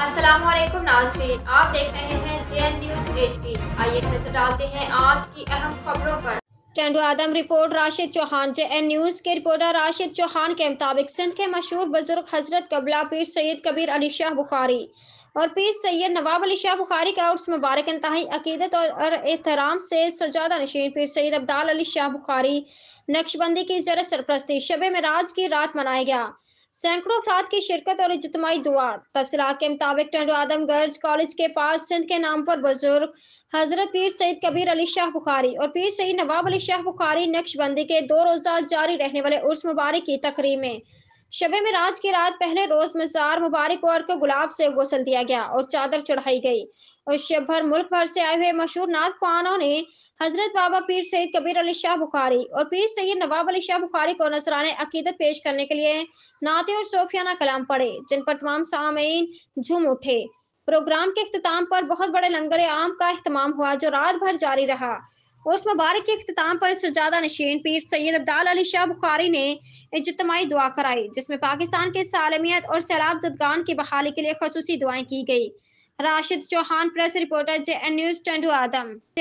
अस्सलाम वालेकुम नाजरीन आप देख रहे हैं जे एन न्यूज एच डी आइए नजर डालते हैं आज की अहम खबरों पर Tando Adam report Rashid Chauhan J N news के रिपोर्टर राशिद चौहान के मुताबिक सिंध के मशहूर बुजुर्ग हजरत कबला पीर सैयद कबीर अली शाह बुखारी और पीर सैयद नवाब अली शाह बुखारी का उर्स मुबारक इंतहाई अकीदत और एहतराम से सजादा नशीन पीर सैयद अब्दाल अली शाह बुखारी नक्शबंदी की जर सरप्रस्ती शब मराज की रात मनाया गया सैकड़ों अफराद की शिरकत और इजतमाही दुआ तफसलत के मुताबिक टंडो गर्ल्स कॉलेज के पास सिंध के नाम पर बुजुर्ग हजरत पीर सईद कबीर अली शाह बुखारी और पीर सईद नवाब अली शाह बुखारी नक्शबंदी के दो रोजा जारी रहने वाले उर्स मुबारक की तकरीब में शबे में राज की रात पहले रोज मजार मुबारक और को गुलाब से गौसल दिया गया और चादर चढ़ाई गई और शब भर मुल्क भर से आए हुए मशहूर नाथ खानों ने हजरत बाबा पीर सैद कबीर अली शाह बुखारी और पीर सैद नवाब अली शाह बुखारी को नजरान अकीदत पेश करने के लिए नाते और सोफियाना कलाम पढ़े जिन पर तमाम सामीन झूम उठे प्रोग्राम के अख्ताम पर बहुत बड़े लंगर आम का अहतमाम हुआ जो रात भर जारी रहा उस मुबारक के अख्ताम पर शजादा नशीन पीर सैयद अब्दाल अली शाह बुखारी ने इजतमाही दुआ कराई जिसमें पाकिस्तान के सालमियत और सैलाब जदगान की बहाली के लिए खसूसी दुआएं की गई Rashid Chauhan press reporter J N news Tando आदम